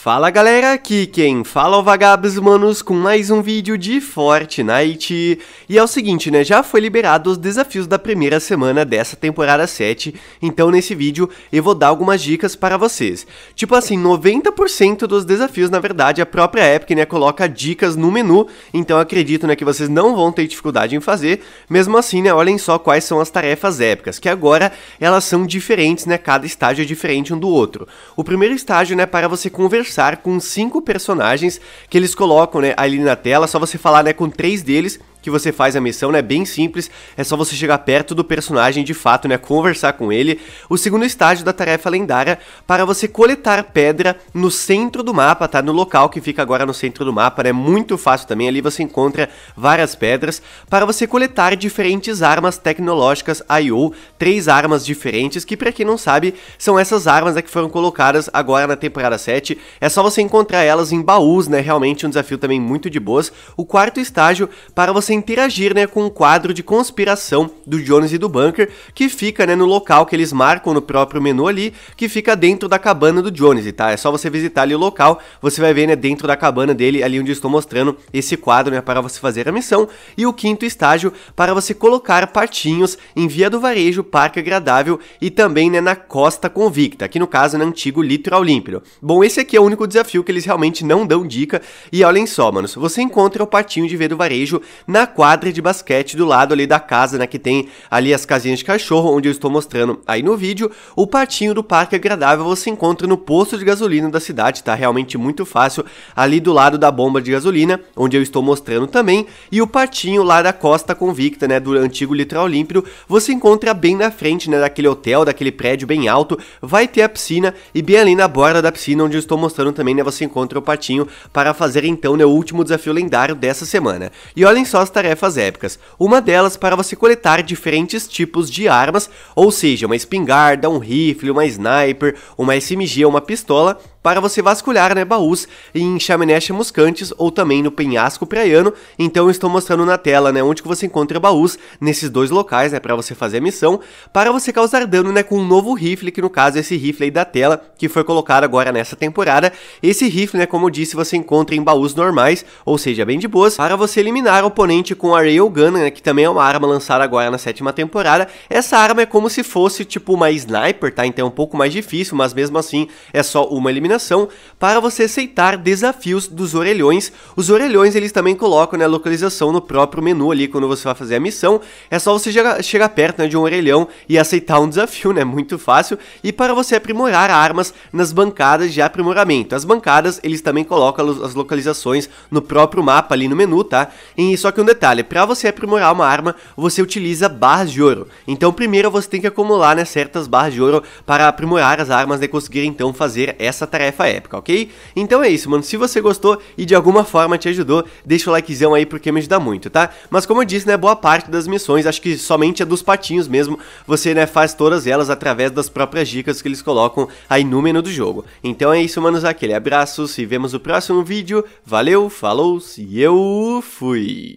Fala galera, aqui quem fala é o Vagabes Manos com mais um vídeo de Fortnite. E é o seguinte, né, já foi liberado os desafios da primeira semana dessa temporada 7, então nesse vídeo eu vou dar algumas dicas para vocês. Tipo assim, 90% dos desafios, na verdade, a própria Epic, né, coloca dicas no menu, então acredito, né, que vocês não vão ter dificuldade em fazer. Mesmo assim, né, olhem só quais são as tarefas épicas, que agora elas são diferentes, né, cada estágio é diferente um do outro. O primeiro estágio, né, para você conversar conversar com cinco personagens que eles colocam, né, ali na tela, só você falar, né, com três deles que você faz a missão, né? Bem simples, é só você chegar perto do personagem de fato, né? Conversar com ele. O segundo estágio da tarefa lendária para você coletar pedra no centro do mapa, tá? No local que fica agora no centro do mapa, né? Muito fácil também, ali você encontra várias pedras para você coletar diferentes armas tecnológicas I.O., três armas diferentes, que para quem não sabe, são essas armas né, que foram colocadas agora na temporada 7. É só você encontrar elas em baús, né? Realmente um desafio também muito de boas. O quarto estágio para você interagir né, com o um quadro de conspiração do Jones e do Bunker, que fica né, no local que eles marcam no próprio menu ali, que fica dentro da cabana do Jones, tá? É só você visitar ali o local, você vai ver né, dentro da cabana dele, ali onde eu estou mostrando esse quadro né, para você fazer a missão, e o quinto estágio para você colocar patinhos em Via do Varejo, Parque Agradável e também né, na Costa Convicta, que no caso é antigo Litoral Límpido. Bom, esse aqui é o único desafio que eles realmente não dão dica, e olhem só, manos, você encontra o patinho de Via do Varejo na na quadra de basquete do lado ali da casa, né, que tem ali as casinhas de cachorro, onde eu estou mostrando aí no vídeo. O patinho do Parque Agradável você encontra no posto de gasolina da cidade, tá realmente muito fácil, ali do lado da bomba de gasolina, onde eu estou mostrando também, e o patinho lá da Costa Convicta, né, do antigo litoral límpido, você encontra bem na frente, né, daquele hotel, daquele prédio bem alto, vai ter a piscina e bem ali na borda da piscina, onde eu estou mostrando também, né, você encontra o patinho para fazer então, né, o último desafio lendário dessa semana. E olhem só algumas tarefas épicas. Uma delas para você coletar diferentes tipos de armas, ou seja, uma espingarda, um rifle, uma sniper, uma SMG, uma pistola para você vasculhar né, baús em chaminés muscantes ou também no penhasco praiano. Então estou mostrando na tela né, onde que você encontra baús nesses dois locais né, para você fazer a missão, para você causar dano né, com um novo rifle, que no caso é esse rifle aí da tela, que foi colocado agora nessa temporada. Esse rifle, né, como eu disse, você encontra em baús normais, ou seja, bem de boas, para você eliminar o oponente com a Rail Gun, né, que também é uma arma lançada agora na sétima temporada. Essa arma é como se fosse tipo uma sniper, tá? Então é um pouco mais difícil, mas mesmo assim é só uma eliminação para você aceitar desafios dos orelhões. Os orelhões eles também colocam né, a localização no próprio menu ali quando você vai fazer a missão. É só você chegar, chegar perto né, de um orelhão e aceitar um desafio, né? Muito fácil. E para você aprimorar armas nas bancadas de aprimoramento. As bancadas eles também colocam as localizações no próprio mapa ali no menu, tá? E só que um detalhe, para você aprimorar uma arma, você utiliza barras de ouro. Então primeiro você tem que acumular né, certas barras de ouro para aprimorar as armas e né, conseguir então fazer essa tarefa tarefa épica, ok? Então é isso, mano. Se você gostou e de alguma forma te ajudou, deixa o likezão aí porque me ajuda muito, tá? Mas como eu disse, né, boa parte das missões, acho que somente a dos patinhos mesmo, você, né, faz todas elas através das próprias dicas que eles colocam aí no menu do jogo. Então é isso, manos. Aquele abraço, se vemos no próximo vídeo. Valeu, falou e eu fui!